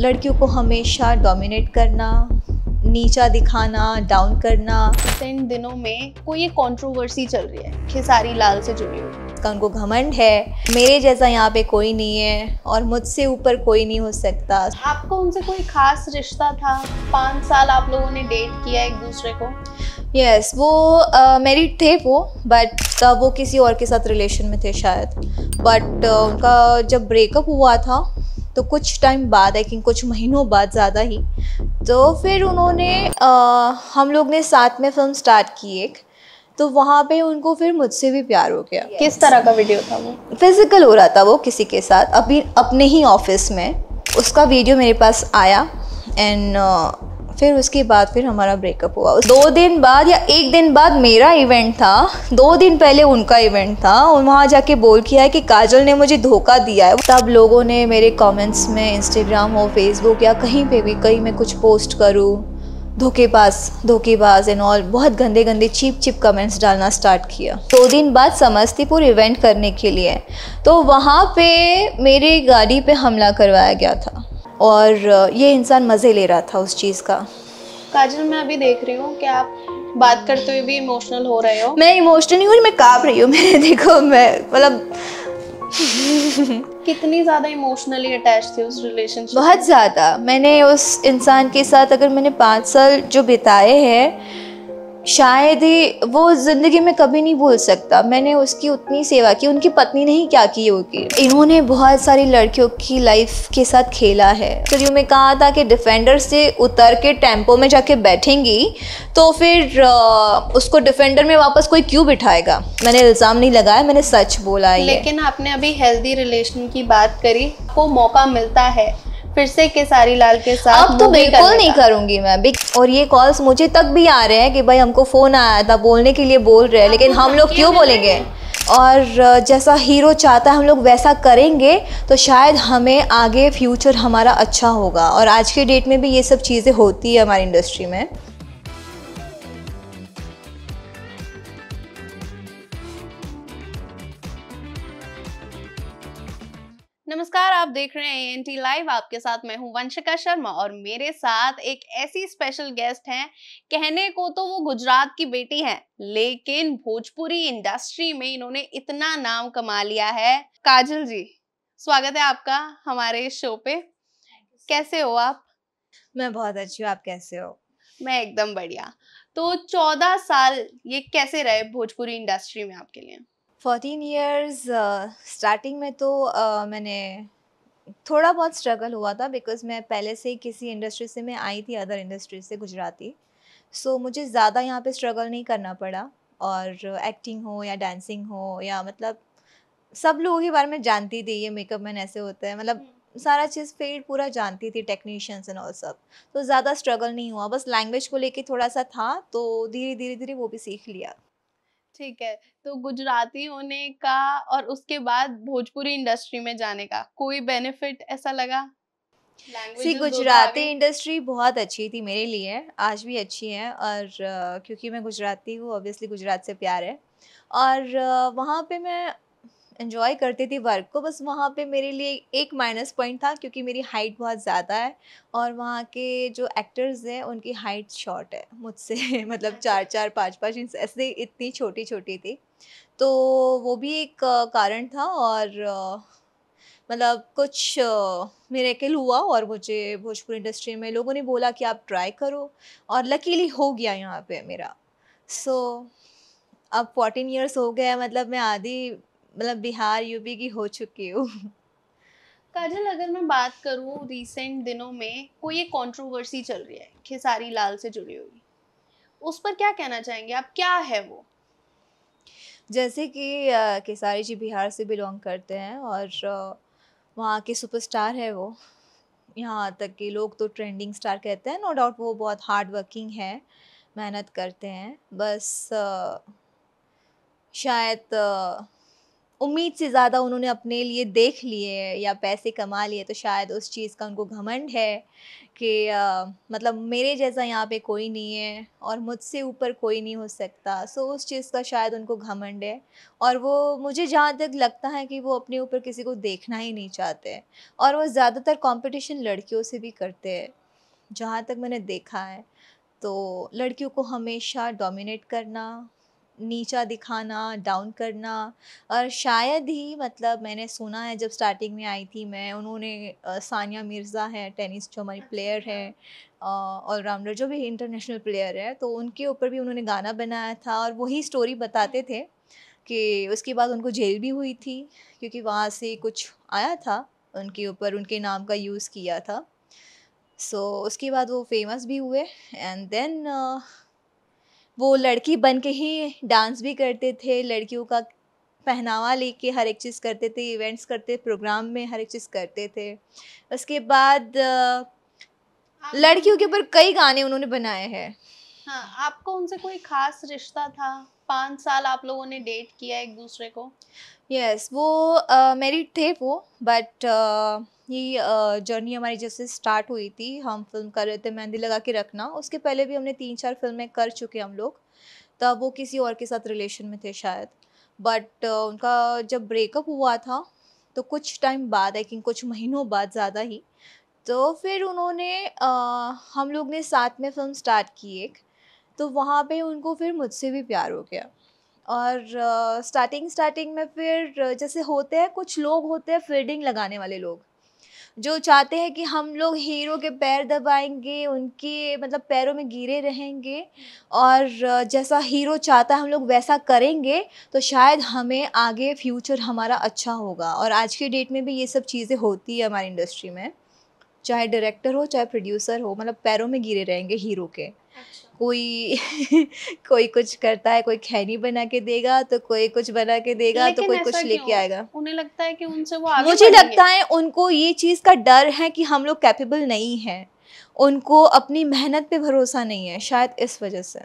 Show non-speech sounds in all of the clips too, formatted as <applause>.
लड़कियों को हमेशा डोमिनेट करना नीचा दिखाना डाउन करना रिसेंट तो दिनों में कोई एक कॉन्ट्रोवर्सी चल रही है खेसारी लाल से जुड़ी हुई इसका उनको घमंड है मेरे जैसा यहाँ पे कोई नहीं है और मुझसे ऊपर कोई नहीं हो सकता आपको उनसे कोई खास रिश्ता था पाँच साल आप लोगों ने डेट किया एक दूसरे को यस yes, वो मेरिड uh, थे वो बट uh, वो किसी और के साथ रिलेशन में थे शायद बट uh, उनका जब ब्रेकअप हुआ था तो कुछ टाइम बाद आई थिंक कुछ महीनों बाद ज़्यादा ही तो फिर उन्होंने आ, हम लोग ने साथ में फिल्म स्टार्ट की एक तो वहाँ पे उनको फिर मुझसे भी प्यार हो गया yes. किस तरह का वीडियो था वो फिजिकल हो रहा था वो किसी के साथ अभी अपने ही ऑफिस में उसका वीडियो मेरे पास आया एंड फिर उसके बाद फिर हमारा ब्रेकअप हुआ दो दिन बाद या एक दिन बाद मेरा इवेंट था दो दिन पहले उनका इवेंट था और वहाँ जाके बोल किया है कि काजल ने मुझे धोखा दिया है तब लोगों ने मेरे कमेंट्स में इंस्टाग्राम हो फेसबुक या कहीं पे भी कहीं मैं कुछ पोस्ट करूँ धोखेबाज धोखेबाज एंड ऑल बहुत गंदे गंदे चिप चिप कमेंट्स डालना स्टार्ट किया दो दिन बाद समस्तीपुर इवेंट करने के लिए तो वहाँ पे मेरे गाड़ी पे हमला करवाया गया था और ये इंसान मज़े ले रहा था उस चीज़ का काजल मैं अभी देख रही हूँ कि आप बात करते हुए भी इमोशनल हो रहे हो मैं इमोशनल नहीं हूँ मैं काँप रही हूँ <laughs> मैं देखो मैं मतलब <laughs> कितनी ज़्यादा इमोशनली अटैच थी उस रिलेशनशिप बहुत ज़्यादा मैंने उस इंसान के साथ अगर मैंने पाँच साल जो बिताए हैं शायद ही वो ज़िंदगी में कभी नहीं भूल सकता मैंने उसकी उतनी सेवा की उनकी पत्नी ने ही क्या की होगी इन्होंने बहुत सारी लड़कियों की लाइफ के साथ खेला है फिर में कहा था कि डिफेंडर से उतर के टेम्पो में जाके बैठेंगी तो फिर उसको डिफेंडर में वापस कोई क्यों बिठाएगा मैंने इल्ज़ाम नहीं लगाया मैंने सच बोला लेकिन आपने अभी हेल्दी रिलेशन की बात करी को मौका मिलता है फिर से केसारी लाल के साथ अब तो बिल्कुल नहीं करूंगी मैं और ये कॉल्स मुझे तक भी आ रहे हैं कि भाई हमको फ़ोन आया था बोलने के लिए बोल रहे हैं हाँ, लेकिन हम लोग क्यों बोलेंगे और जैसा हीरो चाहता है हम लोग वैसा करेंगे तो शायद हमें आगे फ्यूचर हमारा अच्छा होगा और आज के डेट में भी ये सब चीज़ें होती है हमारी इंडस्ट्री में नमस्कार आप देख रहे हैं एन टी लाइव आपके साथ मैं हूं वंशिका शर्मा और मेरे साथ एक ऐसी स्पेशल गेस्ट हैं कहने को तो वो गुजरात की बेटी हैं लेकिन भोजपुरी इंडस्ट्री में इन्होंने इतना नाम कमा लिया है काजल जी स्वागत है आपका हमारे शो पे कैसे हो आप मैं बहुत अच्छी हूँ आप कैसे हो मैं एकदम बढ़िया तो चौदह साल ये कैसे रहे भोजपुरी इंडस्ट्री में आपके लिए फोर्टीन ईयर्स स्टार्टिंग में तो uh, मैंने थोड़ा बहुत स्ट्रगल हुआ था बिकॉज मैं पहले से ही किसी इंडस्ट्री से मैं आई थी अदर इंडस्ट्री से गुजराती सो so, मुझे ज़्यादा यहाँ पे स्ट्रगल नहीं करना पड़ा और एक्टिंग हो या डांसिंग हो या मतलब सब लोगों के बारे में जानती थी ये मेकअप मैन ऐसे होता है मतलब हम्म। सारा चीज़ फील्ड पूरा जानती थी टेक्नीशियंस एंड ऑल सब तो ज़्यादा स्ट्रगल नहीं हुआ बस लैंग्वेज को लेके थोड़ा सा था तो धीरे धीरे धीरे वो भी सीख लिया ठीक है तो गुजराती होने का और उसके बाद भोजपुरी इंडस्ट्री में जाने का कोई बेनिफिट ऐसा लगा सी तो गुजराती इंडस्ट्री बहुत अच्छी थी मेरे लिए आज भी अच्छी है और uh, क्योंकि मैं गुजराती हूँ ऑब्वियसली गुजरात से प्यार है और uh, वहाँ पे मैं इन्जॉय करती थी वर्क को बस वहाँ पे मेरे लिए एक माइनस पॉइंट था क्योंकि मेरी हाइट बहुत ज़्यादा है और वहाँ के जो एक्टर्स हैं उनकी हाइट शॉर्ट है मुझसे <laughs> मतलब चार अच्छा। चार पाँच पाँच इंच ऐसे इतनी छोटी छोटी थी तो वो भी एक कारण था और मतलब कुछ मेरे अकेल हुआ और मुझे भोजपुर इंडस्ट्री में लोगों ने बोला कि आप ट्राई करो और लकीली हो गया यहाँ पे मेरा सो so, अब फोर्टीन ईयर्स हो गया मतलब मैं आधी मतलब बिहार यूपी की हो चुकी हूँ काजल अगर मैं बात करूँ रिसेंट दिनों में कोई एक कॉन्ट्रोवर्सी चल रही है खेसारी लाल से जुड़ी हुई उस पर क्या कहना चाहेंगे आप क्या है वो जैसे कि खेसारी जी बिहार से बिलोंग करते हैं और वहाँ के सुपरस्टार है वो यहाँ तक कि लोग तो ट्रेंडिंग स्टार कहते हैं नो डाउट वो बहुत हार्ड वर्किंग है मेहनत करते हैं बस शायद उम्मीद से ज़्यादा उन्होंने अपने लिए देख लिए या पैसे कमा लिए तो शायद उस चीज़ का उनको घमंड है कि आ, मतलब मेरे जैसा यहाँ पे कोई नहीं है और मुझसे ऊपर कोई नहीं हो सकता सो उस चीज़ का शायद उनको घमंड है और वो मुझे जहाँ तक लगता है कि वो अपने ऊपर किसी को देखना ही नहीं चाहते और वो ज़्यादातर कॉम्पिटिशन लड़कियों से भी करते हैं जहाँ तक मैंने देखा है तो लड़कियों को हमेशा डोमिनेट करना नीचा दिखाना डाउन करना और शायद ही मतलब मैंने सुना है जब स्टार्टिंग में आई थी मैं उन्होंने सानिया मिर्ज़ा है टेनिस जो हमारी प्लेयर अच्छा, अच्छा। है ऑलराउंडर जो भी इंटरनेशनल प्लेयर है तो उनके ऊपर भी उन्होंने गाना बनाया था और वही स्टोरी बताते थे कि उसके बाद उनको जेल भी हुई थी क्योंकि वहाँ से कुछ आया था उनके ऊपर उनके नाम का यूज़ किया था सो so, उसके बाद वो फेमस भी हुए एंड देन वो लड़की बन के ही डांस भी करते थे लड़कियों का पहनावा लेके हर एक चीज़ करते थे इवेंट्स करते प्रोग्राम में हर एक चीज़ करते थे उसके बाद लड़कियों के ऊपर कई गाने उन्होंने बनाए हैं हाँ आपको उनसे कोई खास रिश्ता था पाँच साल आप लोगों ने डेट किया एक दूसरे को यस yes, वो uh, मेरी थे वो बट ये जर्नी हमारी जैसे स्टार्ट हुई थी हम फिल्म कर रहे थे मेहंदी लगा के रखना उसके पहले भी हमने तीन चार फिल्में कर चुके हम लोग तब वो किसी और के साथ रिलेशन में थे शायद बट उनका जब ब्रेकअप हुआ था तो कुछ टाइम बाद आई थिंक कुछ महीनों बाद ज़्यादा ही तो फिर उन्होंने आ, हम लोग ने साथ में फिल्म स्टार्ट की एक तो वहाँ पे उनको फिर मुझसे भी प्यार हो गया और स्टार्टिंग स्टार्टिंग में फिर जैसे होते हैं कुछ लोग होते हैं फील्डिंग लगाने वाले लोग जो चाहते हैं कि हम लोग हीरो के पैर दबाएंगे उनके मतलब पैरों में गिरे रहेंगे और जैसा हीरो चाहता है हम लोग वैसा करेंगे तो शायद हमें आगे फ्यूचर हमारा अच्छा होगा और आज के डेट में भी ये सब चीज़ें होती है हमारी इंडस्ट्री में चाहे डायरेक्टर हो चाहे प्रोड्यूसर हो मतलब पैरों में गिरे रहेंगे हीरो के अच्छा। कोई <laughs> कोई कुछ करता है कोई खैनी बना के देगा तो कोई कुछ बना के देगा तो कोई कुछ लेके आएगा उन्हें लगता है कि उनसे वो आगे मुझे लगता है उनको ये चीज़ का डर है कि हम लोग कैपेबल नहीं हैं उनको अपनी मेहनत पे भरोसा नहीं है शायद इस वजह से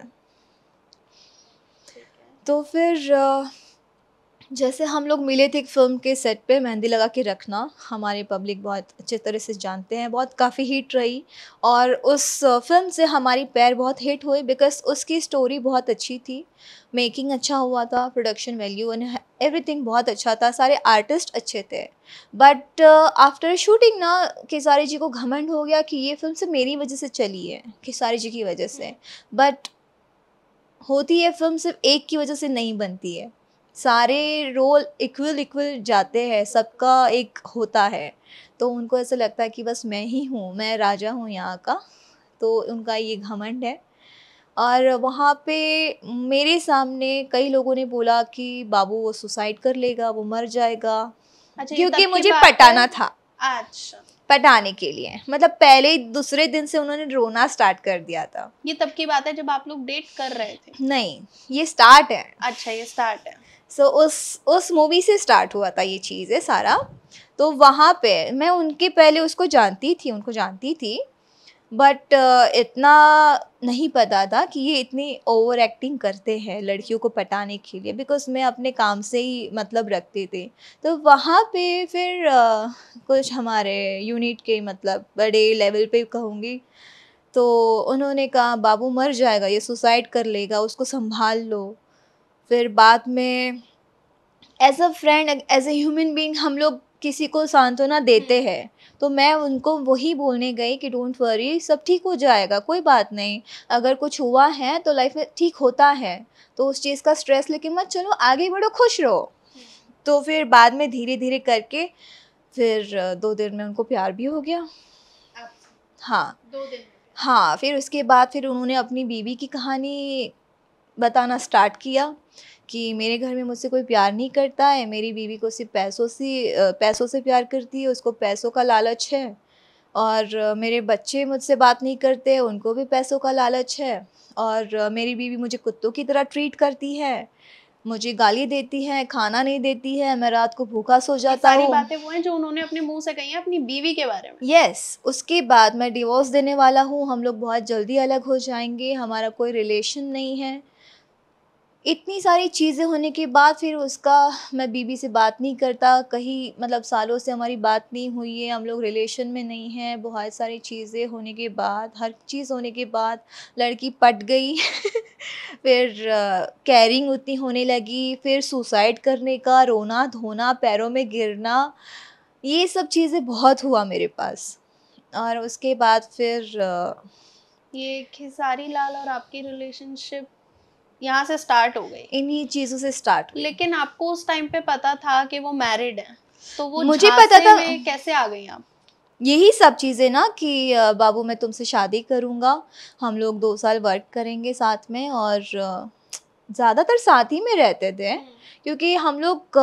तो फिर जैसे हम लोग मिले थे एक फ़िल्म के सेट पे मेहंदी लगा के रखना हमारे पब्लिक बहुत अच्छे तरह से जानते हैं बहुत काफ़ी हिट रही और उस फिल्म से हमारी पैर बहुत हिट हुए बिकॉज उसकी स्टोरी बहुत अच्छी थी मेकिंग अच्छा हुआ था प्रोडक्शन वैल्यू एंड एवरीथिंग बहुत अच्छा था सारे आर्टिस्ट अच्छे थे बट आफ्टर शूटिंग ना खेसारी जी को घमंड हो गया कि ये फिल्म से मेरी वजह से चली है खेसारी जी की वजह से बट हम्म। होती है फिल्म सिर्फ एक की वजह से नहीं बनती है सारे रोल इक्वल इक्वल जाते हैं सबका एक होता है तो उनको ऐसा लगता है कि बस मैं ही हूँ मैं राजा हूँ यहाँ का तो उनका ये घमंड है और वहाँ पे मेरे सामने कई लोगों ने बोला कि बाबू वो सुसाइड कर लेगा वो मर जाएगा अच्छा, क्योंकि मुझे पटाना था अच्छा पटाने के लिए मतलब पहले दूसरे दिन से उन्होंने रोना स्टार्ट कर दिया था ये तब की बात है जब आप लोग डेट कर रहे थे नहीं ये स्टार्ट है अच्छा ये स्टार्ट है सो उस उस मूवी से स्टार्ट हुआ था ये चीज़ है सारा तो वहाँ पे मैं उनके पहले उसको जानती थी उनको जानती थी बट uh, इतना नहीं पता था कि ये इतनी ओवर एक्टिंग करते हैं लड़कियों को पटाने के लिए बिकॉज मैं अपने काम से ही मतलब रखती थी तो वहाँ पे फिर uh, कुछ हमारे यूनिट के मतलब बड़े लेवल पे कहूँगी तो उन्होंने कहा बाबू मर जाएगा ये सुसाइड कर लेगा उसको संभाल लो फिर बाद में as a friend as human human being हम लोग किसी को सांत्वना देते हम्म। हैं तो मैं उनको वही बोलने गई कि डोंट वरी सब ठीक हो जाएगा कोई बात नहीं अगर कुछ हुआ है तो लाइफ में ठीक होता है तो उस चीज़ का स्ट्रेस लेके मत चलो आगे बढ़ो खुश रहो हम्म। तो फिर बाद में धीरे धीरे करके फिर दो दिन में उनको प्यार भी हो गया अच्छा। हाँ दो दिन हाँ फिर उसके बाद फिर उन्होंने अपनी बीवी की कहानी बताना स्टार्ट किया कि मेरे घर में मुझसे कोई प्यार नहीं करता है मेरी बीवी को सिर्फ पैसों से पैसों से प्यार करती है उसको पैसों का लालच है और मेरे बच्चे मुझसे बात नहीं करते उनको भी पैसों का लालच है और मेरी बीवी मुझे कुत्तों की तरह ट्रीट करती है मुझे गाली देती है खाना नहीं देती है मैं रात को भूखा सो जाता हूँ बातें वो हैं जो उन्होंने अपने मुंह से कही हैं अपनी बीवी के बारे में यस yes, उसके बाद मैं डिवोर्स देने वाला हूँ हम लोग बहुत जल्दी अलग हो जाएंगे हमारा कोई रिलेशन नहीं है इतनी सारी चीज़ें होने के बाद फिर उसका मैं बीबी से बात नहीं करता कहीं मतलब सालों से हमारी बात नहीं हुई है हम लोग रिलेशन में नहीं हैं बहुत सारी चीज़ें होने के बाद हर चीज़ होने के बाद लड़की पट गई <laughs> फिर कैरिंग uh, उतनी होने लगी फिर सुसाइड करने का रोना धोना पैरों में गिरना ये सब चीज़ें बहुत हुआ मेरे पास और उसके बाद फिर uh, ये खेसारी लाल और आपकी रिलेशनशिप यहाँ से स्टार्ट हो गई इन्हीं चीजों से स्टार्ट लेकिन आपको उस टाइम पे पता था कि वो मैरिड है तो वो मुझे पता था कैसे आ गई आप यही सब चीज़ें ना कि बाबू मैं तुमसे शादी करूँगा हम लोग दो साल वर्क करेंगे साथ में और ज़्यादातर साथ ही में रहते थे हम्म। क्योंकि हम लोग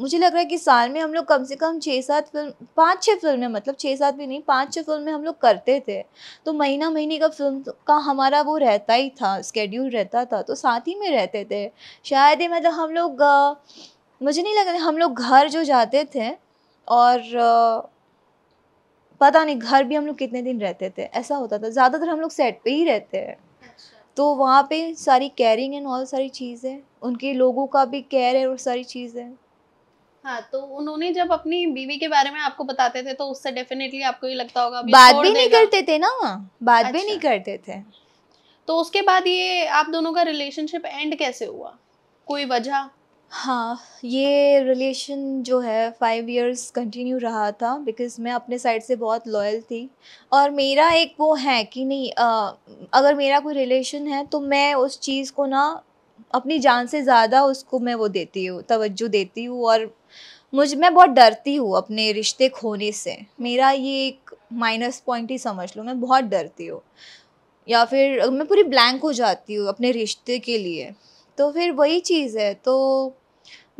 मुझे लग रहा है कि साल में हम लोग कम से कम छः सात फिल्म पाँच छः फिल्में मतलब छः सात भी नहीं पाँच छः फिल्में हम लोग करते थे तो महीना महीने का फिल्म का हमारा वो रहता ही था स्केड्यूल रहता था तो साथ ही में रहते थे शायद ही मतलब हम लोग मुझे नहीं लग रहा हम लोग घर जो जाते थे और पता नहीं घर भी हम लोग कितने दिन रहते थे ऐसा होता था ज़्यादातर हम लोग सेट पे ही रहते हैं अच्छा। तो वहाँ पे सारी कैरिंग एंड ऑल सारी चीज़ें उनके लोगों का भी केयर है और सारी चीज है हाँ तो उन्होंने जब अपनी बीवी के बारे में आपको बताते थे तो उससे डेफिनेटली आपको ये लगता होगा बात भी नहीं करते थे ना बात अच्छा। भी नहीं अच्छा। करते थे तो उसके बाद ये आप दोनों का रिलेशनशिप एंड कैसे हुआ कोई वजह हाँ ये रिलेशन जो है फाइव इयर्स कंटिन्यू रहा था बिकॉज मैं अपने साइड से बहुत लॉयल थी और मेरा एक वो है कि नहीं आ, अगर मेरा कोई रिलेशन है तो मैं उस चीज़ को ना अपनी जान से ज़्यादा उसको मैं वो देती हूँ तवज्जो देती हूँ और मुझ मैं बहुत डरती हूँ अपने रिश्ते खोने से मेरा ये एक माइनस पॉइंट ही समझ लो मैं बहुत डरती हूँ या फिर मैं पूरी ब्लैंक हो जाती हूँ अपने रिश्ते के लिए तो फिर वही चीज़ है तो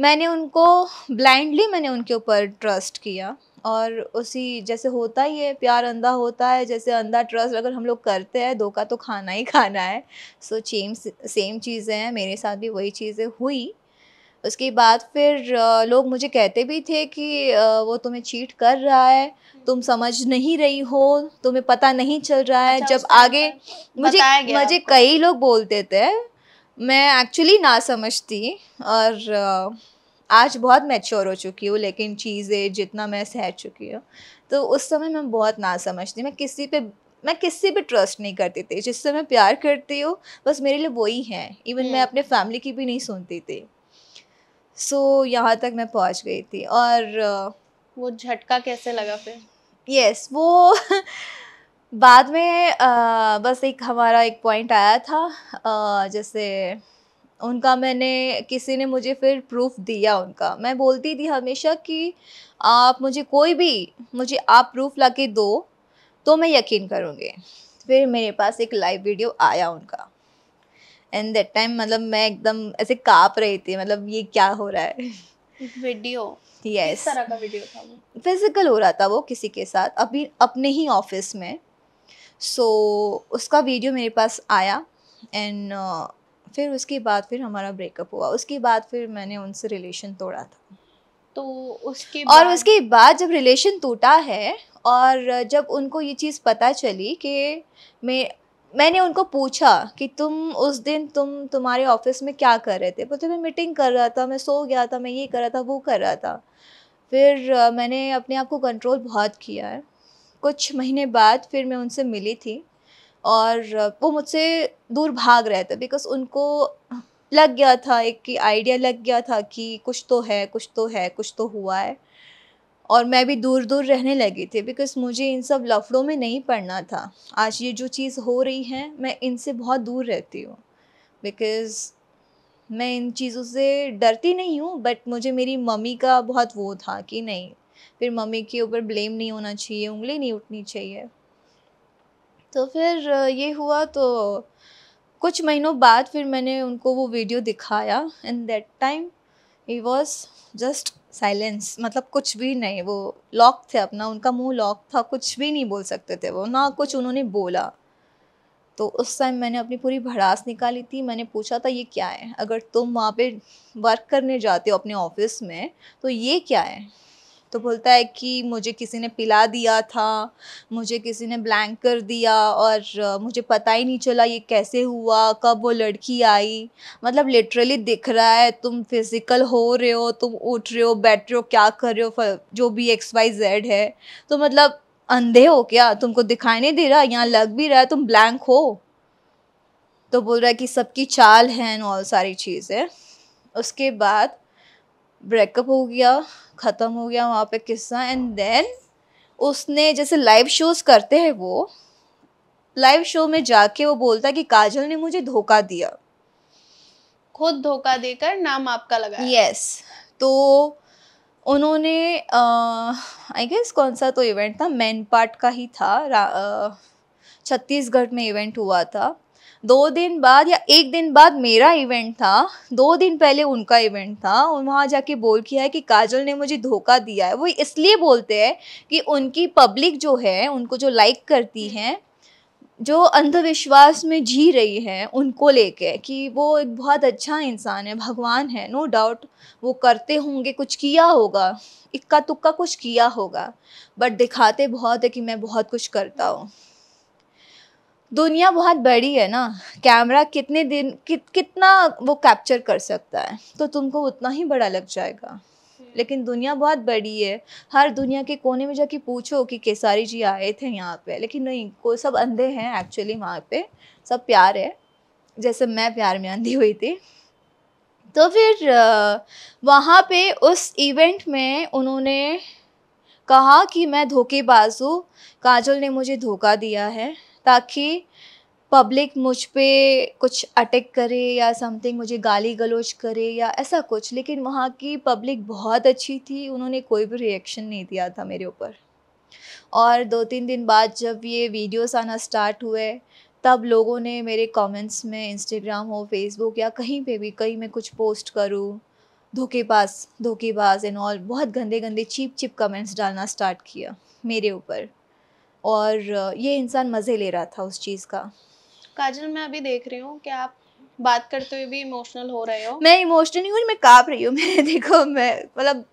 मैंने उनको ब्लाइंडली मैंने उनके ऊपर ट्रस्ट किया और उसी जैसे होता ही है प्यार अंधा होता है जैसे अंधा ट्रस्ट अगर हम लोग करते हैं धोखा तो खाना ही खाना है सो सेम सेम चीज़ें हैं मेरे साथ भी वही चीज़ें हुई उसके बाद फिर लोग मुझे कहते भी थे कि वो तुम्हें चीट कर रहा है तुम समझ नहीं रही हो तुम्हें पता नहीं चल रहा है अच्छा, जब आगे मुझे मुझे कई लोग बोलते थे मैं एक्चुअली ना समझती और आज बहुत मैच्योर हो चुकी हूँ लेकिन चीज़ें जितना मैं सह चुकी हूँ तो उस समय मैं बहुत ना समझती मैं किसी पे मैं किसी पे ट्रस्ट नहीं करती थी जिससे मैं प्यार करती हूँ बस मेरे लिए वही है इवन मैं हम्म। अपने फैमिली की भी नहीं सुनती थी सो so, यहाँ तक मैं पहुँच गई थी और वो झटका कैसे लगा फिर यस yes, वो <laughs> बाद में आ, बस एक हमारा एक पॉइंट आया था आ, जैसे उनका मैंने किसी ने मुझे फिर प्रूफ दिया उनका मैं बोलती थी हमेशा कि आप मुझे कोई भी मुझे आप प्रूफ ला के दो तो मैं यकीन करूँगी फिर मेरे पास एक लाइव वीडियो आया उनका एंड दैट टाइम मतलब मैं एकदम ऐसे काँप रही थी मतलब ये क्या हो रहा है video yes yes. Video physical हो रहा था वो किसी के साथ अभी अपने ही ऑफिस में सो so, उसका वीडियो मेरे पास आया एंड फिर उसके बाद फिर हमारा ब्रेकअप हुआ उसके बाद फिर मैंने उनसे रिलेशन तोड़ा था तो उसके और उसके बाद जब रिलेशन टूटा है और जब उनको ये चीज़ पता चली कि मैं मैंने उनको पूछा कि तुम उस दिन तुम तुम्हारे ऑफिस में क्या कर रहे थे बोलते मैं मीटिंग कर रहा था मैं सो गया था मैं ये कर रहा था वो कर रहा था फिर मैंने अपने आप को कंट्रोल बहुत किया है कुछ महीने बाद फिर मैं उनसे मिली थी और वो मुझसे दूर भाग रहे थे बिकॉज उनको लग गया था एक कि आइडिया लग गया था कि कुछ तो है कुछ तो है कुछ तो हुआ है और मैं भी दूर दूर रहने लगी थी बिकॉज मुझे इन सब लफड़ों में नहीं पड़ना था आज ये जो चीज़ हो रही है मैं इनसे बहुत दूर रहती हूँ बिकॉज़ मैं इन चीज़ों से डरती नहीं हूँ बट मुझे मेरी मम्मी का बहुत वो था कि नहीं फिर मम्मी के ऊपर ब्लेम नहीं होना चाहिए उंगली नहीं उठनी चाहिए तो फिर ये हुआ तो कुछ महीनों बाद फिर मैंने उनको वो वीडियो दिखाया इन दैट टाइम ही वॉज जस्ट साइलेंस मतलब कुछ भी नहीं वो लॉक थे अपना उनका मुंह लॉक था कुछ भी नहीं बोल सकते थे वो ना कुछ उन्होंने बोला तो उस टाइम मैंने अपनी पूरी भड़ास निकाली थी मैंने पूछा था ये क्या है अगर तुम वहाँ पे वर्क करने जाते हो अपने ऑफिस में तो ये क्या है तो बोलता है कि मुझे किसी ने पिला दिया था मुझे किसी ने ब्लैंक कर दिया और मुझे पता ही नहीं चला ये कैसे हुआ कब वो लड़की आई मतलब लिटरली दिख रहा है तुम फिज़िकल हो रहे हो तुम उठ रहे हो बैठ रहे हो क्या कर रहे हो जो भी एक्स वाई जेड है तो मतलब अंधे हो क्या तुमको दिखाई नहीं दे रहा यहाँ लग भी रहा है तुम ब्लैंक हो तो बोल रहा है कि सबकी चाल है और सारी चीज़ें उसके बाद ब्रेकअप हो गया ख़त्म हो गया वहाँ पे किस्सा एंड देन उसने जैसे लाइव शोज़ करते हैं वो लाइव शो में जाके वो बोलता कि काजल ने मुझे धोखा दिया खुद धोखा देकर नाम आपका लगा यस yes. तो उन्होंने आई गेस कौन सा तो इवेंट था मैन पार्ट का ही था छत्तीसगढ़ में इवेंट हुआ था दो दिन बाद या एक दिन बाद मेरा इवेंट था दो दिन पहले उनका इवेंट था और वहाँ जाके बोल किया है कि काजल ने मुझे धोखा दिया है वो इसलिए बोलते हैं कि उनकी पब्लिक जो है उनको जो लाइक करती हम्म। हैं जो अंधविश्वास में जी रही है उनको लेके कि वो एक बहुत अच्छा इंसान है भगवान है नो डाउट वो करते होंगे कुछ किया होगा इक्का तुक्का कुछ किया होगा बट दिखाते बहुत है कि मैं बहुत कुछ करता हूँ दुनिया बहुत बड़ी है ना कैमरा कितने दिन कि, कितना वो कैप्चर कर सकता है तो तुमको उतना ही बड़ा लग जाएगा लेकिन दुनिया बहुत बड़ी है हर दुनिया के कोने में जाके पूछो कि केसारी जी आए थे यहाँ पे लेकिन नहीं कोई सब अंधे हैं एक्चुअली वहाँ पे सब प्यार है जैसे मैं प्यार में अंधी हुई थी तो फिर वहाँ पे उस इवेंट में उन्होंने कहा कि मैं धोखेबाज हूँ काजल ने मुझे धोखा दिया है ताकि पब्लिक मुझ पर कुछ अटैक करे या समथिंग मुझे गाली गलोच करे या ऐसा कुछ लेकिन वहाँ की पब्लिक बहुत अच्छी थी उन्होंने कोई भी रिएक्शन नहीं दिया था मेरे ऊपर और दो तीन दिन बाद जब ये वीडियोस आना स्टार्ट हुए तब लोगों ने मेरे कमेंट्स में इंस्टाग्राम हो फेसबुक या कहीं पे भी कहीं मैं कुछ पोस्ट करूँ धोखेबाज धोखेबाज एंड ऑल बहुत गंदे गंदे चीप चिप कमेंट्स डालना स्टार्ट किया मेरे ऊपर और ये इंसान मज़े ले रहा था उस चीज़ का काजल मैं अभी देख रही हूँ कि आप बात करते हुए भी इमोशनल हो रहे हो मैं इमोशनल नहीं हूँ मैं काँप रही हूँ <laughs> मैं देखो मैं मतलब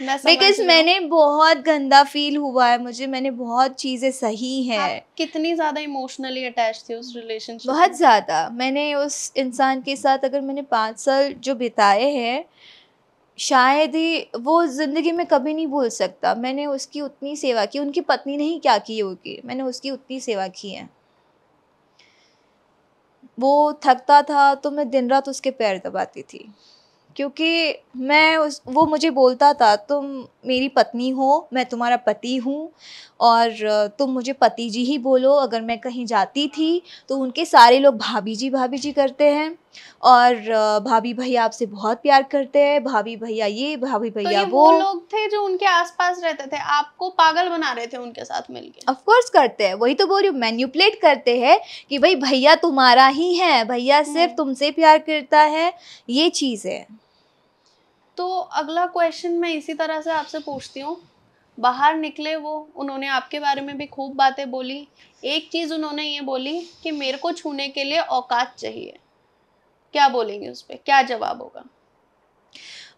बिकॉज <laughs> मैंने बहुत गंदा फील हुआ है मुझे मैंने बहुत चीज़ें सही हैं कितनी ज़्यादा इमोशनली अटैच थी उस रिलेशनशिप बहुत ज़्यादा मैंने उस इंसान के साथ अगर मैंने पाँच साल जो बिताए हैं शायद ही वो ज़िंदगी में कभी नहीं भूल सकता मैंने उसकी उतनी सेवा की उनकी पत्नी नहीं क्या की होगी मैंने उसकी उतनी सेवा की है वो थकता था तो मैं दिन रात उसके पैर दबाती थी क्योंकि मैं उस वो मुझे बोलता था तुम मेरी पत्नी हो मैं तुम्हारा पति हूँ और तुम मुझे पति जी ही बोलो अगर मैं कहीं जाती थी तो उनके सारे लोग भाभी जी भाभी जी करते हैं और भाभी भैया आपसे बहुत प्यार करते हैं भाभी भैया ये भाभी तो भैया तो वो, वो लोग थे जो उनके आसपास रहते थे आपको पागल बना रहे थे उनके साथ मिलकर ऑफ कोर्स करते हैं वही तो बोल रही हूँ मैन्यूपलेट करते हैं कि भाई भैया तुम्हारा ही है भैया सिर्फ हम्म। तुमसे प्यार करता है ये चीज़ है तो अगला क्वेश्चन मैं इसी तरह से आपसे पूछती हूँ बाहर निकले वो उन्होंने आपके बारे में भी खूब बातें बोली एक चीज़ उन्होंने ये बोली कि मेरे को छूने के लिए औकात चाहिए क्या बोलेंगे उस पर क्या जवाब होगा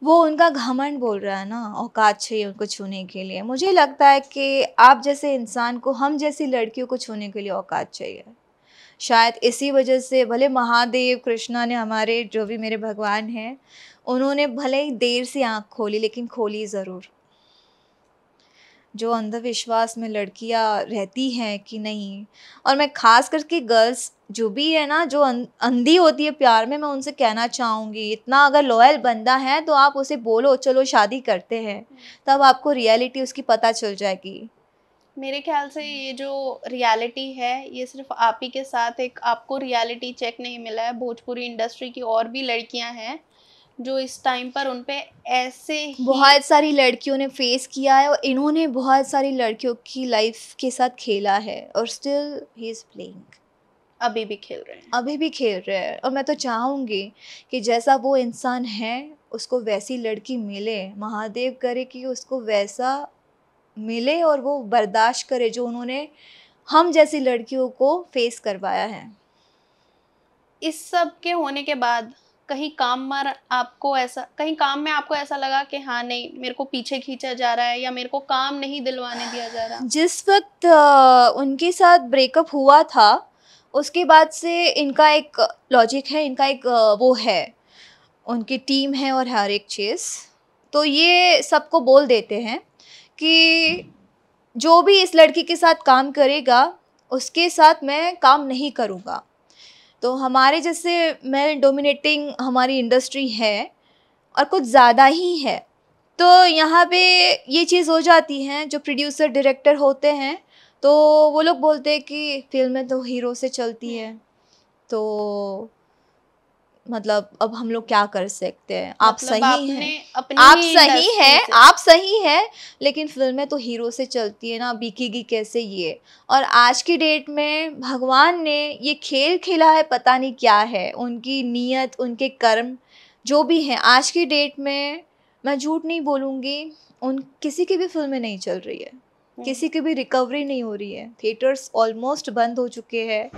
वो उनका घमंड बोल रहा है ना औकात चाहिए उनको छूने के लिए मुझे लगता है कि आप जैसे इंसान को हम जैसी लड़कियों को छूने के लिए औकात चाहिए शायद इसी वजह से भले महादेव कृष्णा ने हमारे जो भी मेरे भगवान हैं उन्होंने भले ही देर से आँख खोली लेकिन खोली ज़रूर जो अंधविश्वास में लड़कियां रहती हैं कि नहीं और मैं खास करके गर्ल्स जो भी है ना जो अं-, अंधी होती है प्यार में मैं उनसे कहना चाहूँगी इतना अगर लॉयल बंदा है तो आप उसे बोलो चलो शादी करते हैं हम्म। तब आपको रियलिटी उसकी पता चल जाएगी मेरे ख्याल से ये जो रियलिटी है ये सिर्फ आप ही के साथ एक आपको रियलिटी चेक नहीं मिला है भोजपुरी इंडस्ट्री की और भी लड़कियां हैं जो इस टाइम पर उन पे ऐसे ही बहुत सारी लड़कियों ने फेस किया है और इन्होंने बहुत सारी लड़कियों की लाइफ के साथ खेला है और स्टिल ही इज़ प्लेइंग अभी भी खेल रहे हैं अभी भी खेल रहे हैं और मैं तो चाहूँगी कि जैसा वो इंसान है उसको वैसी लड़की मिले महादेव करे कि उसको वैसा मिले और वो बर्दाश्त करे जो उन्होंने हम जैसी लड़कियों को फेस करवाया है इस सब के होने के बाद कहीं काम में आपको ऐसा कहीं काम में आपको ऐसा लगा कि हाँ नहीं मेरे को पीछे खींचा जा रहा है या मेरे को काम नहीं दिलवाने दिया जा रहा जिस वक्त उनके साथ ब्रेकअप हुआ था उसके बाद से इनका एक लॉजिक है इनका एक वो है उनकी टीम है और हर एक चीज़ तो ये सबको बोल देते हैं कि जो भी इस लड़की के साथ काम करेगा उसके साथ मैं काम नहीं करूँगा तो हमारे जैसे मेल डोमिनेटिंग हमारी इंडस्ट्री है और कुछ ज़्यादा ही है तो यहाँ पे ये चीज़ हो जाती है जो प्रोड्यूसर डायरेक्टर होते हैं तो वो लोग बोलते हैं कि फिल्में तो हीरो से चलती है तो मतलब अब हम लोग क्या कर सकते हैं मतलब आप सही हैं आप सही है आप सही है लेकिन फिल्में तो हीरो से चलती है ना बिकेगी कैसे ये और आज की डेट में भगवान ने ये खेल खेला है पता नहीं क्या है उनकी नीयत उनके कर्म जो भी हैं आज की डेट में मैं झूठ नहीं बोलूँगी उन किसी की भी फिल्में नहीं चल रही है हम्म। किसी की भी रिकवरी नहीं हो रही है थिएटर्स ऑलमोस्ट बंद हो चुके हैं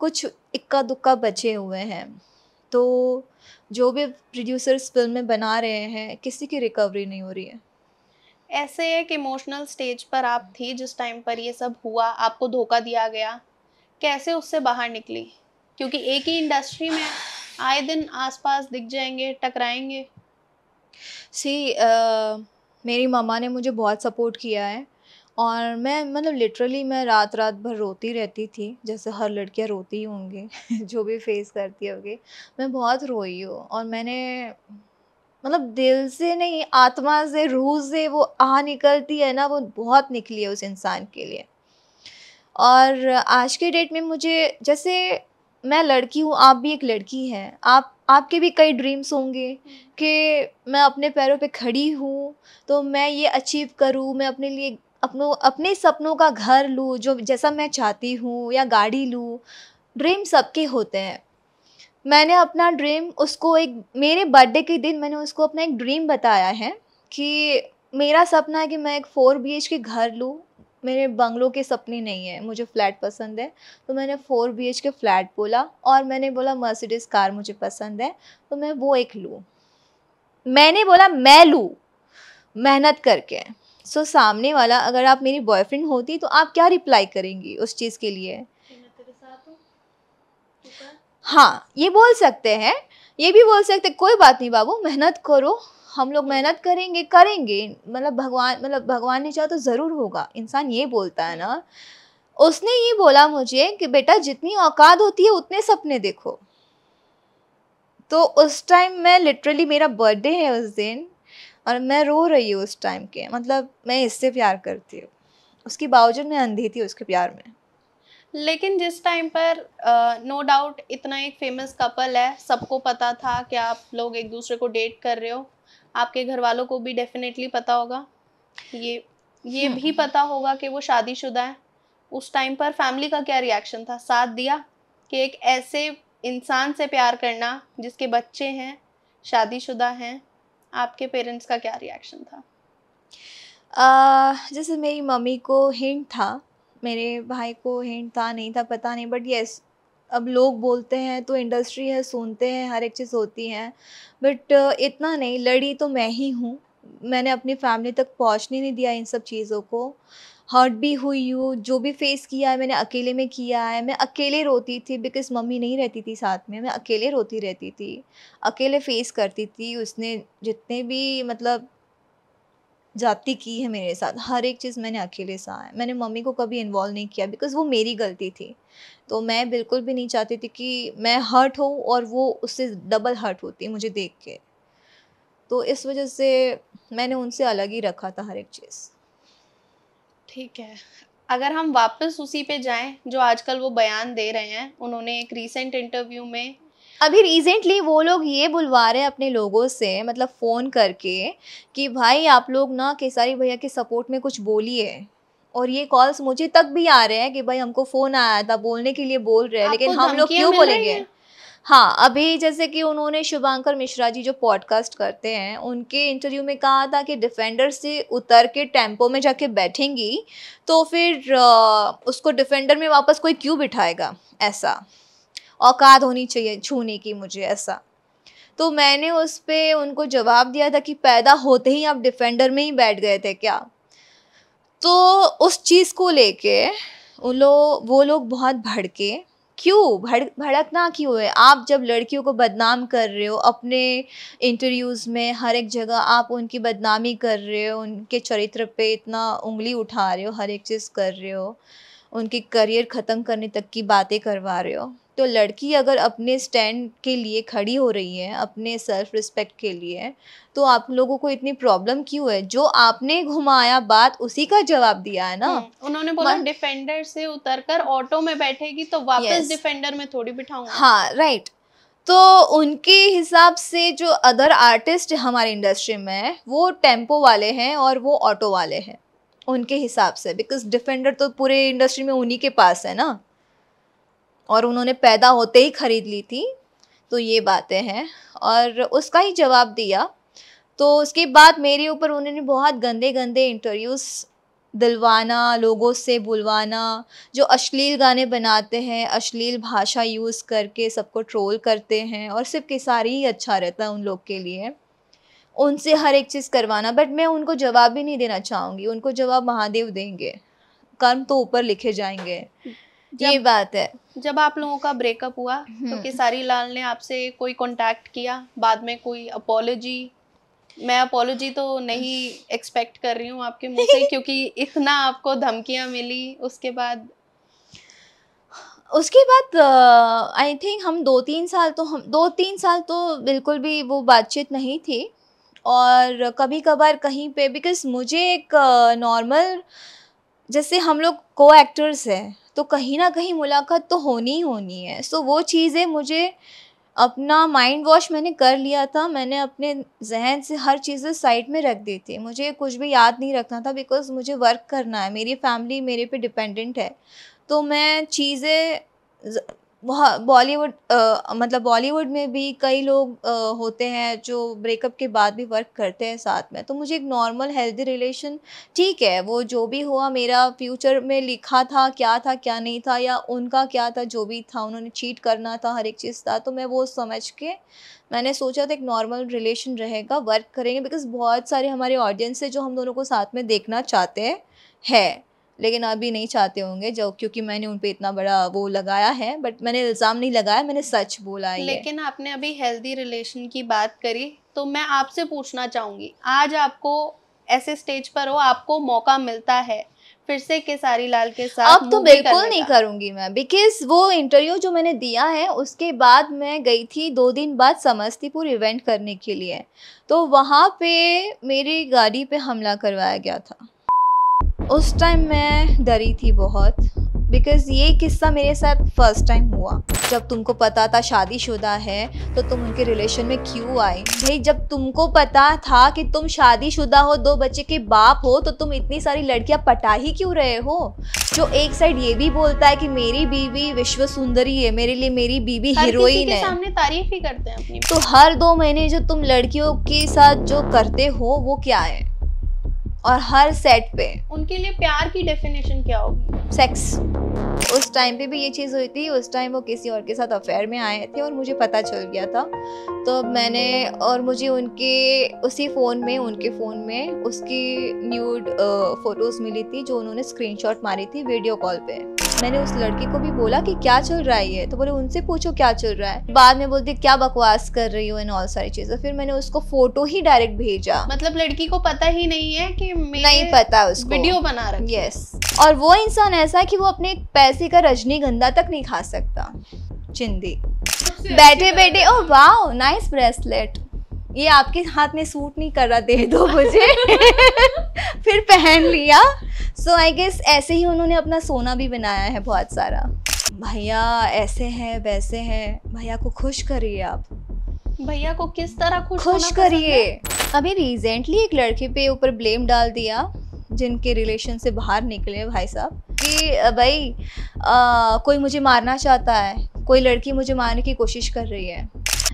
कुछ इक्का दुक्का बचे हुए हैं तो जो भी प्रोड्यूसर्स फिल्में बना रहे हैं किसी की रिकवरी नहीं हो रही है ऐसे एक इमोशनल स्टेज पर आप थी जिस टाइम पर ये सब हुआ आपको धोखा दिया गया कैसे उससे बाहर निकली क्योंकि एक ही इंडस्ट्री में आए दिन आसपास दिख जाएंगे टकराएंगे सी uh, मेरी मामा ने मुझे बहुत सपोर्ट किया है और मैं मतलब लिटरली मैं रात रात भर रोती रहती थी जैसे हर लड़कियाँ रोती होंगी <laughs> जो भी फेस करती होगी मैं बहुत रोई हूँ और मैंने मतलब दिल से नहीं आत्मा से रूह से वो आ निकलती है ना वो बहुत निकली है उस इंसान के लिए और आज के डेट में मुझे जैसे मैं लड़की हूँ आप भी एक लड़की हैं आप आपके भी कई ड्रीम्स होंगे हम्म। कि मैं अपने पैरों पे खड़ी हूँ तो मैं ये अचीव करूँ मैं अपने लिए अपनों अपने सपनों का घर लूँ जो जैसा मैं चाहती हूँ या गाड़ी लूँ ड्रीम सबके होते हैं मैंने अपना ड्रीम उसको एक मेरे बर्थडे के दिन मैंने उसको अपना एक ड्रीम बताया है कि मेरा सपना है कि मैं एक फ़ोर बी के घर लूँ मेरे बंगलों के सपने नहीं है मुझे फ़्लैट पसंद है तो मैंने फ़ोर बी के फ़्लैट बोला और मैंने बोला मर्सिडीज़ कार मुझे पसंद है तो मैं वो एक लूँ मैंने बोला मैं लूँ मेहनत करके सो so, सामने वाला अगर आप मेरी बॉयफ्रेंड होती तो आप क्या रिप्लाई करेंगी उस चीज़ के लिए हाँ ये बोल सकते हैं ये भी बोल सकते कोई बात नहीं बाबू मेहनत करो हम लोग मेहनत करेंगे करेंगे मतलब भगवान मतलब भगवान ने चाहा तो ज़रूर होगा इंसान ये बोलता है ना उसने ये बोला मुझे कि बेटा जितनी औकात होती है उतने सपने देखो तो उस टाइम मैं लिटरली मेरा बर्थडे है उस दिन और मैं रो रही हूँ उस टाइम के मतलब मैं इससे प्यार करती हूँ उसके बावजूद मैं अंधी थी उसके प्यार में लेकिन जिस टाइम पर नो uh, डाउट no इतना एक फेमस कपल है सबको पता था कि आप लोग एक दूसरे को डेट कर रहे हो आपके घर वालों को भी डेफिनेटली पता होगा ये ये हम्म, भी हम्म। पता होगा कि वो शादीशुदा है उस टाइम पर फैमिली का क्या रिएक्शन था साथ दिया कि एक ऐसे इंसान से प्यार करना जिसके बच्चे हैं शादीशुदा हैं आपके पेरेंट्स का क्या रिएक्शन था जैसे मेरी मम्मी को हिंट था मेरे भाई को हिंट था नहीं था पता नहीं बट येस अब लोग बोलते हैं तो इंडस्ट्री है सुनते हैं हर एक चीज़ होती है बट इतना नहीं लड़ी तो मैं ही हूँ मैंने अपनी फैमिली तक पहुँचने नहीं दिया इन सब चीज़ों को हर्ट भी हुई हूँ जो भी फेस किया है मैंने अकेले में किया है मैं अकेले रोती थी बिकॉज़ मम्मी नहीं रहती थी साथ में मैं अकेले रोती रहती थी अकेले फेस करती थी उसने जितने भी मतलब जाती की है मेरे साथ हर एक चीज़ मैंने अकेले सहा है मैंने मम्मी को कभी इन्वॉल्व नहीं किया बिकॉज़ वो मेरी गलती थी तो मैं बिल्कुल भी नहीं चाहती थी कि मैं हर्ट हूँ और वो उससे डबल हर्ट होती मुझे देख के तो इस वजह से मैंने उनसे अलग ही रखा था हर एक चीज़ ठीक है अगर हम वापस उसी पे जाएं जो आजकल वो बयान दे रहे हैं उन्होंने एक रीसेंट इंटरव्यू में अभी रिसेंटली वो लोग ये बुलवा रहे हैं अपने लोगों से मतलब फ़ोन करके कि भाई आप लोग ना केसारी भैया के सपोर्ट में कुछ बोलिए और ये कॉल्स मुझे तक भी आ रहे हैं कि भाई हमको फ़ोन आया था बोलने के लिए बोल रहे हैं लेकिन हम लोग क्यों बोलेंगे हाँ अभी जैसे कि उन्होंने शुभांकर मिश्रा जी जो पॉडकास्ट करते हैं उनके इंटरव्यू में कहा था कि डिफेंडर से उतर के टेम्पो में जाके बैठेंगी तो फिर उसको डिफेंडर में वापस कोई क्यों बिठाएगा ऐसा औकात होनी चाहिए छूने की मुझे ऐसा तो मैंने उस पर उनको जवाब दिया था कि पैदा होते ही आप डिफेंडर में ही बैठ गए थे क्या तो उस चीज़ को लेके उन लोग वो लोग बहुत भड़के क्यों भड़ भड़कना क्यों है आप जब लड़कियों को बदनाम कर रहे हो अपने इंटरव्यूज़ में हर एक जगह आप उनकी बदनामी कर रहे हो उनके चरित्र पे इतना उंगली उठा रहे हो हर एक चीज़ कर रहे हो उनके करियर ख़त्म करने तक की बातें करवा रहे हो तो लड़की अगर अपने स्टैंड के लिए खड़ी हो रही है अपने सेल्फ रिस्पेक्ट के लिए तो आप लोगों को इतनी प्रॉब्लम क्यों है जो आपने घुमाया बात उसी का जवाब दिया है ना हम्म, उन्होंने बोला मन... डिफेंडर से उतरकर ऑटो में बैठेगी तो वापस yes. डिफेंडर में थोड़ी बिठाऊंगा हाँ राइट तो उनके हिसाब से जो अदर आर्टिस्ट हमारे इंडस्ट्री में है वो टेम्पो वाले हैं और वो ऑटो वाले हैं उनके हिसाब से बिकॉज डिफेंडर तो पूरे इंडस्ट्री में उन्हीं के पास है ना और उन्होंने पैदा होते ही ख़रीद ली थी तो ये बातें हैं और उसका ही जवाब दिया तो उसके बाद मेरे ऊपर उन्होंने बहुत गंदे गंदे इंटरव्यूज़ दिलवाना लोगों से बुलवाना जो अश्लील गाने बनाते हैं अश्लील भाषा यूज़ करके सबको ट्रोल करते हैं और सिर्फ किसारी ही अच्छा रहता है उन लोग के लिए उनसे हर एक चीज़ करवाना बट मैं उनको जवाब ही नहीं देना चाहूँगी उनको जवाब महादेव देंगे कर्म तो ऊपर लिखे जाएंगे ये बात है जब आप लोगों का ब्रेकअप हुआ तो खेसारी हम्म। लाल ने आपसे कोई कांटेक्ट किया बाद में कोई अपोलोजी मैं अपोलोजी तो नहीं एक्सपेक्ट कर रही हूँ आपके मुंह से <laughs> क्योंकि इतना आपको धमकियाँ मिली उसके बाद उसके बाद आई uh, थिंक हम दो तीन साल तो हम दो तीन साल तो बिल्कुल भी वो बातचीत नहीं थी और कभी कभार कहीं पे बिकॉज मुझे एक नॉर्मल uh, जैसे हम लोग को एक्टर्स हैं तो कहीं ना कहीं मुलाकात तो होनी ही होनी है सो so, वो चीज़ें मुझे अपना माइंड वॉश मैंने कर लिया था मैंने अपने जहन से हर चीज़ें साइड में रख दी थी मुझे कुछ भी याद नहीं रखना था बिकॉज़ मुझे वर्क करना है मेरी फैमिली मेरे पे डिपेंडेंट है तो मैं चीज़ें बॉलीवुड मतलब बॉलीवुड में भी कई लोग आ, होते हैं जो ब्रेकअप के बाद भी वर्क करते हैं साथ में तो मुझे एक नॉर्मल हेल्दी रिलेशन ठीक है वो जो भी हुआ मेरा फ्यूचर में लिखा था क्या था क्या नहीं था या उनका क्या था जो भी था उन्होंने चीट करना था हर एक चीज़ था तो मैं वो समझ के मैंने सोचा था एक नॉर्मल रिलेशन रहेगा वर्क करेंगे बिकॉज बहुत सारे हमारे ऑडियंस है जो हम दोनों को साथ में देखना चाहते हैं है लेकिन अभी नहीं चाहते होंगे जो क्योंकि मैंने उन पर इतना बड़ा वो लगाया है बट मैंने इल्ज़ाम नहीं लगाया मैंने सच बोला है लेकिन आपने अभी हेल्दी रिलेशन की बात करी तो मैं आपसे पूछना चाहूँगी आज आपको ऐसे स्टेज पर हो आपको मौका मिलता है फिर से केसारी लाल के साथ अब तो बिल्कुल नहीं करूंगी मैं बिकॉज वो इंटरव्यू जो मैंने दिया है उसके बाद मैं गई थी दो दिन बाद समस्तीपुर इवेंट करने के लिए तो वहाँ पे मेरी गाड़ी पे हमला करवाया गया था उस टाइम मैं डरी थी बहुत बिकॉज़ ये किस्सा मेरे साथ फ़र्स्ट टाइम हुआ जब तुमको पता था शादीशुदा है तो तुम उनके रिलेशन में क्यों आए भाई जब तुमको पता था कि तुम शादीशुदा हो दो बच्चे के बाप हो तो तुम इतनी सारी लड़कियां पटा ही क्यों रहे हो जो एक साइड ये भी बोलता है कि मेरी बीवी विश्व सुंदरी है मेरे लिए मेरी बीवी हीरोइन है सामने तारीफ ही करते हैं अपनी तो हर दो महीने जो तुम लड़कियों के साथ जो करते हो वो क्या है और हर सेट पे उनके लिए प्यार की डेफिनेशन क्या होगी सेक्स उस टाइम पे भी ये चीज़ हुई थी उस टाइम वो किसी और के साथ अफेयर में आए थे और मुझे पता चल गया था तो मैंने और मुझे उनके उसी फ़ोन में उनके फ़ोन में उसकी न्यूड फ़ोटोज़ मिली थी जो उन्होंने स्क्रीनशॉट मारी थी वीडियो कॉल पे मैंने उस लड़की को भी बोला कि क्या चल रहा है ये तो बोले उनसे पूछो क्या चल रहा है बाद में बोलती क्या बकवास कर रही हूँ इन ऑल सारी चीजें फिर मैंने उसको फोटो ही डायरेक्ट भेजा मतलब लड़की को पता ही नहीं है कि नहीं पता उसको वीडियो बना रहा यस और वो इंसान ऐसा है कि वो अपने पैसे का रजनीगंधा तक नहीं खा सकता चिंदी बैठे बैठे ओ वाह नाइस ब्रेसलेट ये आपके हाथ में सूट नहीं कर रहा दे दो मुझे <laughs> फिर पहन लिया सो आई गेस ऐसे ही उन्होंने अपना सोना भी बनाया है बहुत सारा भैया ऐसे हैं वैसे हैं भैया को खुश करिए आप भैया को किस तरह खुश खुश करिए अभी रिसेंटली एक लड़के पे ऊपर ब्लेम डाल दिया जिनके रिलेशन से बाहर निकले भाई साहब कि भाई आ, कोई मुझे मारना चाहता है कोई लड़की मुझे मारने की कोशिश कर रही है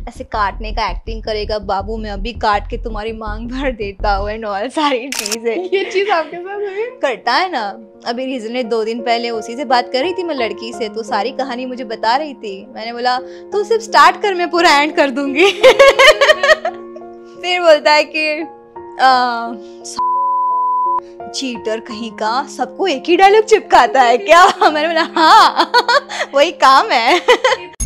ऐसे काटने का एक्टिंग करेगा बाबू मैं अभी काट के तुम्हारी मांग भर देता हूँ एंड ऑल सारी चीज है ये चीज़ आपके साथ हुई करता है ना अभी ने दो दिन पहले उसी से बात कर रही थी मैं लड़की से तो सारी कहानी मुझे बता रही थी मैंने बोला तो सिर्फ स्टार्ट कर मैं पूरा एंड कर दूंगी <laughs> फिर बोलता है कि आ, चीटर कहीं का सबको एक ही डायलॉग चिपकाता है क्या <laughs> मैंने बोला हाँ <laughs> वही काम है